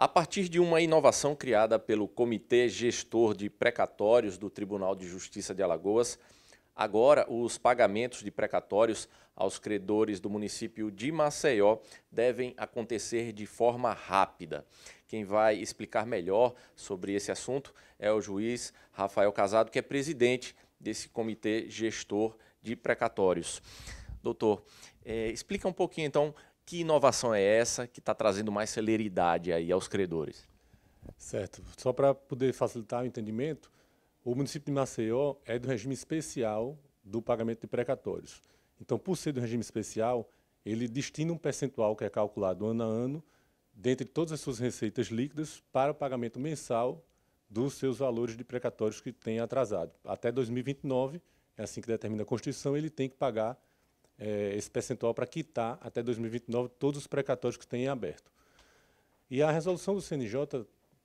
A partir de uma inovação criada pelo Comitê Gestor de Precatórios do Tribunal de Justiça de Alagoas, agora os pagamentos de precatórios aos credores do município de Maceió devem acontecer de forma rápida. Quem vai explicar melhor sobre esse assunto é o juiz Rafael Casado, que é presidente desse Comitê Gestor de Precatórios. Doutor, é, explica um pouquinho então que inovação é essa que está trazendo mais celeridade aí aos credores? Certo. Só para poder facilitar o entendimento, o município de Maceió é do regime especial do pagamento de precatórios. Então, por ser do regime especial, ele destina um percentual que é calculado ano a ano, dentre todas as suas receitas líquidas, para o pagamento mensal dos seus valores de precatórios que tem atrasado. Até 2029, é assim que determina a Constituição, ele tem que pagar é, esse percentual para quitar até 2029 todos os precatórios que têm em aberto. E a resolução do CNJ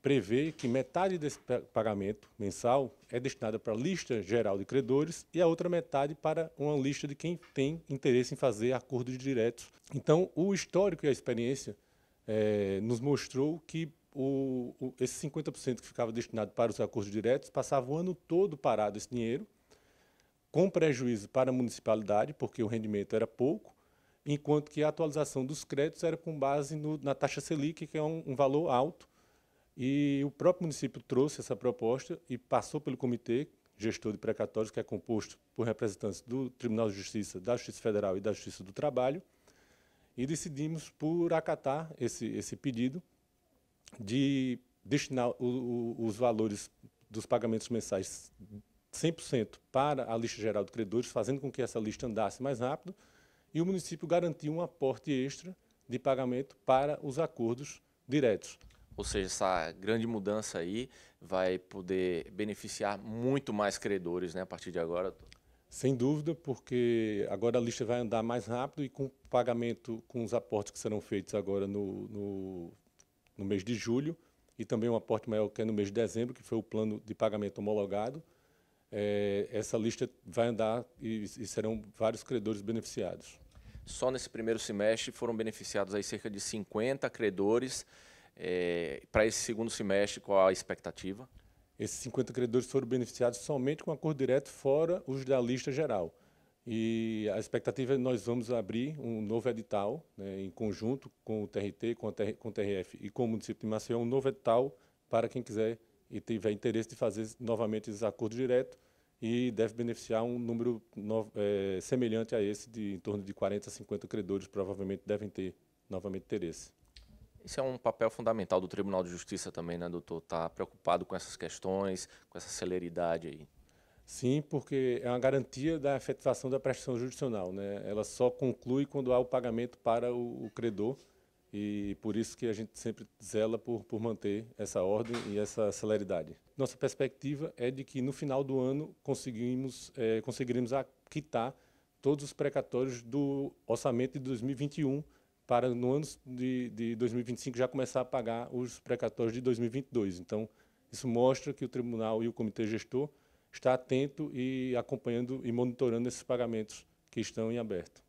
prevê que metade desse pagamento mensal é destinada para a lista geral de credores e a outra metade para uma lista de quem tem interesse em fazer acordos diretos. Então, o histórico e a experiência é, nos mostrou que o, o, esse 50% que ficava destinado para os acordos diretos passava o ano todo parado esse dinheiro com prejuízo para a municipalidade, porque o rendimento era pouco, enquanto que a atualização dos créditos era com base no, na taxa Selic, que é um, um valor alto. E o próprio município trouxe essa proposta e passou pelo comitê gestor de precatórios, que é composto por representantes do Tribunal de Justiça, da Justiça Federal e da Justiça do Trabalho, e decidimos por acatar esse, esse pedido de destinar o, o, os valores dos pagamentos mensais 100% para a lista geral de credores, fazendo com que essa lista andasse mais rápido, e o município garantiu um aporte extra de pagamento para os acordos diretos. Ou seja, essa grande mudança aí vai poder beneficiar muito mais credores né, a partir de agora. Sem dúvida, porque agora a lista vai andar mais rápido e com pagamento, com os aportes que serão feitos agora no, no, no mês de julho e também um aporte maior que é no mês de dezembro, que foi o plano de pagamento homologado, é, essa lista vai andar e, e serão vários credores beneficiados. Só nesse primeiro semestre foram beneficiados aí cerca de 50 credores. É, para esse segundo semestre, qual a expectativa? Esses 50 credores foram beneficiados somente com acordo direto, fora os da lista geral. E a expectativa é que nós vamos abrir um novo edital, né, em conjunto com o TRT, com, TR, com o TRF e com o município de Maceió, um novo edital para quem quiser e tiver interesse de fazer novamente esse acordo direto e deve beneficiar um número no, é, eh, semelhante a esse, de em torno de 40 a 50 credores, provavelmente devem ter novamente interesse. Esse é um papel fundamental do Tribunal de Justiça também, né, doutor? Está preocupado com essas questões, com essa celeridade aí. Sim, porque é uma garantia da efetivação da prestação judicial. Né? Ela só conclui quando há o pagamento para o, o credor e por isso que a gente sempre zela por, por manter essa ordem e essa celeridade. Nossa perspectiva é de que no final do ano conseguimos, é, conseguiremos quitar todos os precatórios do orçamento de 2021 para no ano de, de 2025 já começar a pagar os precatórios de 2022. Então, isso mostra que o tribunal e o comitê gestor está atento e acompanhando e monitorando esses pagamentos que estão em aberto.